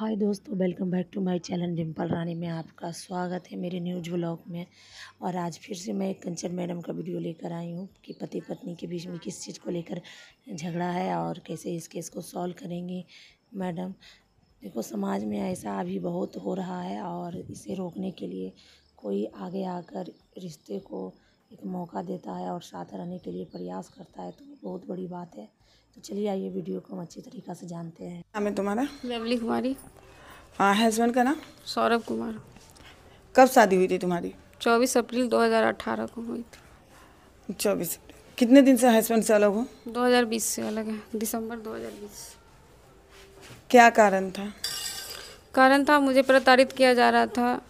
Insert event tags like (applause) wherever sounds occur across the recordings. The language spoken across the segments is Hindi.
हाय दोस्तों welcome back to my channel Dimple Rani में आपका स्वागत है मेरे न्यूज ब्लॉग में और आज फिर से मैं कंचन मैडम का वीडियो लेकर आई हूँ कि पति पत्नी के बीच में किस चीज़ को लेकर झगड़ा है और कैसे इस केस को सॉल्व करेंगी मैडम देखो समाज में ऐसा अभी बहुत हो रहा है और इसे रोकने के लिए कोई आगे आकर रिश्ते को एक मौका देता है और साथ रहने के लिए प्रयास करता है तो बहुत बड़ी बात है चलिए आइए वीडियो को हम अच्छी तरीक़ा से जानते हैं नाम है तुम्हारा लवली कुमारी हाँ हस्बैंड का नाम सौरभ कुमार कब शादी हुई थी तुम्हारी चौबीस अप्रैल 2018 को हुई थी चौबीस कितने दिन से हस्बैंड से अलग हो 2020 से अलग है दिसंबर 2020 क्या कारण था कारण था मुझे प्रताड़ित किया जा रहा था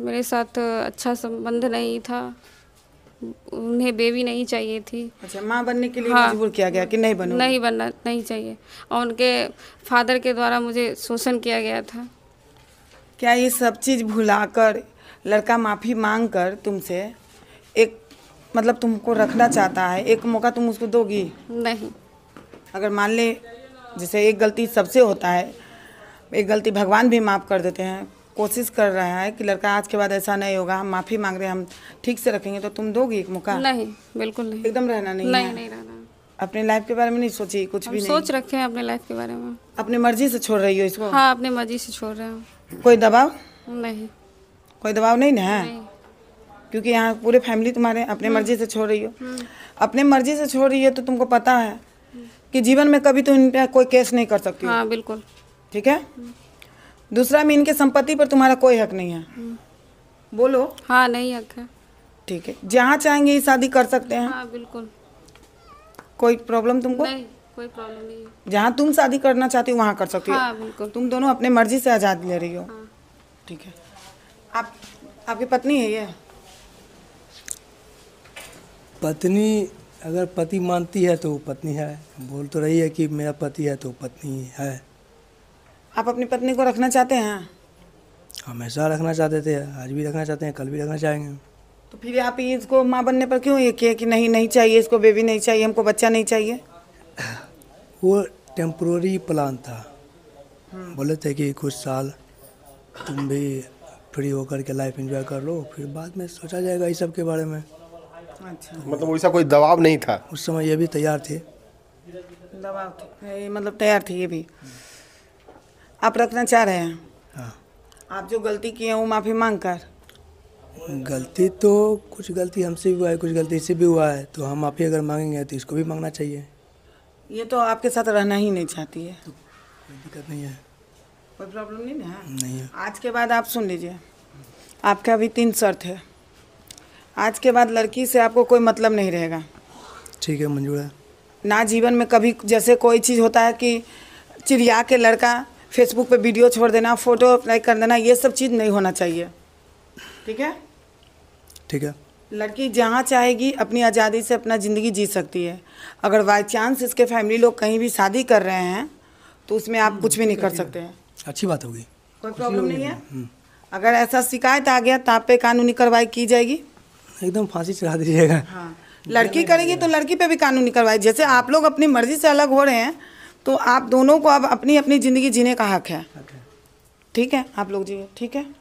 मेरे साथ अच्छा संबंध नहीं था उन्हें बेबी नहीं चाहिए थी अच्छा माँ बनने के लिए हाँ, मजबूर किया गया कि नहीं बनो नहीं बनना नहीं चाहिए और उनके फादर के द्वारा मुझे शोषण किया गया था क्या ये सब चीज़ भुलाकर लड़का माफ़ी मांग कर तुमसे एक मतलब तुमको रखना चाहता है एक मौका तुम उसको दोगी नहीं अगर मान ले जैसे एक गलती सबसे होता है एक गलती भगवान भी माफ़ कर देते हैं कोशिश कर रहा है कि लड़का आज के बाद ऐसा नहीं होगा हम माफ़ी मांग रहे हैं हम ठीक से रखेंगे तो तुम दोगी एक मौका नहीं बिल्कुल नहीं एकदम रहना नहीं नहीं, है। नहीं रहना अपने लाइफ के बारे में नहीं सोची कुछ भी नहीं सोच रखे हैं अपने लाइफ के बारे में अपनी मर्जी से छोड़ रही हो इसको हाँ अपनी मर्जी से छोड़ रहे हो कोई दबाव नहीं कोई दबाव नहीं ना है क्योंकि यहाँ पूरे फैमिली तुम्हारे अपने हम्म। मर्जी से छोड़ रही हो हम्म। अपने मर्जी से छोड़ रही हो तो तुमको पता है कि जीवन में कभी तुम इन पर कोई केस नहीं कर सकती हाँ बिल्कुल ठीक है हम्म। दूसरा में इनके संपत्ति पर तुम्हारा कोई हक नहीं है हम्म। बोलो हाँ नहीं हक है ठीक है जहाँ चाहेंगे ये शादी कर सकते हैं हाँ बिल्कुल कोई प्रॉब्लम तुमको नहीं कोई प्रॉब्लम नहीं जहाँ तुम शादी करना चाहती हो वहाँ कर सकती हो हाँ, बिल्कुल तुम दोनों अपने मर्जी से आज़ाद ले रही हो हाँ। ठीक है आप आपकी पत्नी है ये पत्नी अगर पति मानती है तो पत्नी है बोल तो रही है कि मेरा पति है तो पत्नी है आप अपनी पत्नी को रखना चाहते हैं हमेशा रखना चाहते थे आज भी रखना चाहते हैं कल भी रखना चाहेंगे तो फिर आप इसको माँ बनने पर क्यों ये किए कि नहीं नहीं चाहिए इसको बेबी नहीं चाहिए हमको बच्चा नहीं चाहिए (clears throat) वो टेम्प्रोरी प्लान था हम्म। बोले थे कि कुछ साल तुम भी फ्री होकर के लाइफ एंजॉय कर लो फिर बाद में सोचा जाएगा इस सब के बारे में अच्छा मतलब वैसा कोई दबाव नहीं था उस समय ये भी तैयार थे दबाव थे मतलब तैयार थे ये भी आप रखना चाह रहे हैं हाँ आप जो गलती किए हैं वो माफ़ी मांग कर गलती तो कुछ गलती हमसे भी हुआ है कुछ गलती इससे भी हुआ है तो हम माफ़ी अगर मांगेंगे तो इसको भी मांगना चाहिए ये तो आपके साथ रहना ही नहीं चाहती है तो कोई दिक्कत नहीं है कोई प्रॉब्लम नहीं ना नहीं है आज के बाद आप सुन लीजिए आपका अभी तीन शर्त है आज के बाद लड़की से आपको कोई मतलब नहीं रहेगा ठीक है मंजूर है ना जीवन में कभी जैसे कोई चीज़ होता है कि चिड़िया के लड़का फेसबुक पे वीडियो छोड़ देना फ़ोटो अप्लाई कर देना ये सब चीज़ नहीं होना चाहिए ठीक है ठीक है लड़की जहाँ चाहेगी अपनी आज़ादी से अपना ज़िंदगी जी सकती है अगर बाई चांस इसके फैमिली लोग कहीं भी शादी कर रहे हैं तो उसमें आप कुछ भी नहीं कर सकते हैं अच्छी बात होगी कोई प्रॉब्लम नहीं है हम्म। अगर ऐसा शिकायत आ गया तो आप पे कानूनी कार्रवाई की जाएगी एकदम फांसी चढ़ा दीजिएगा हाँ लड़की करेगी तो लड़की पे भी कानूनी कार्रवाई जैसे आप लोग अपनी मर्जी से अलग हो रहे हैं तो आप दोनों को अब अपनी अपनी ज़िंदगी जीने का हक है ठीक है आप लोग जिए ठीक है